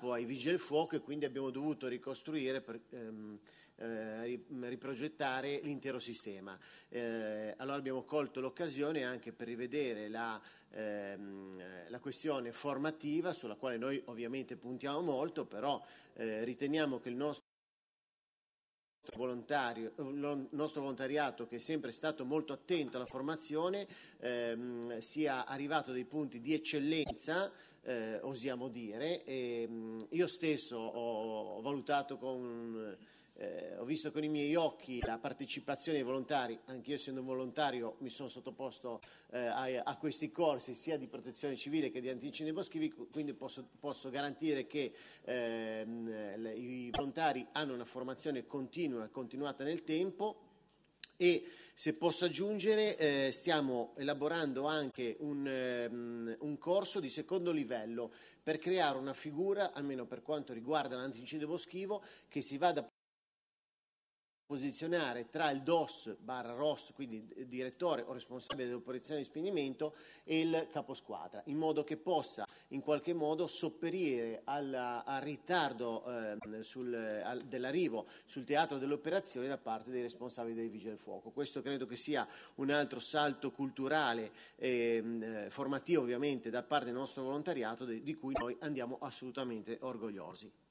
capo ai vigili del fuoco e quindi abbiamo dovuto ricostruire per, ehm, eh, riprogettare l'intero sistema. Eh, allora abbiamo colto l'occasione anche per rivedere la, ehm, la, questione formativa sulla quale noi ovviamente puntiamo molto, però eh, riteniamo che il nostro volontario, il nostro volontariato che è sempre stato molto attento alla formazione ehm, sia arrivato a dei punti di eccellenza eh, osiamo dire e, mm, io stesso ho valutato con eh, ho visto con i miei occhi la partecipazione ai volontari, anche io essendo un volontario mi sono sottoposto eh, a, a, questi corsi sia di protezione civile che di anticine boschivi, quindi posso, posso garantire che ehm, i volontari hanno una formazione continua e continuata nel tempo e se posso aggiungere eh, stiamo elaborando anche un, um, un, corso di secondo livello per creare una figura, almeno per quanto riguarda l'antincendio boschivo, che si vada posizionare tra il DOS barra ROS, quindi direttore o responsabile dell'operazione di spegnimento, e il caposquadra, in modo che possa in qualche modo sopperire alla, al ritardo eh, sul, al, dell'arrivo sul teatro dell'operazione da parte dei responsabili dei vigili del fuoco. Questo credo che sia un altro salto culturale e eh, formativo ovviamente da parte del nostro volontariato di cui noi andiamo assolutamente orgogliosi.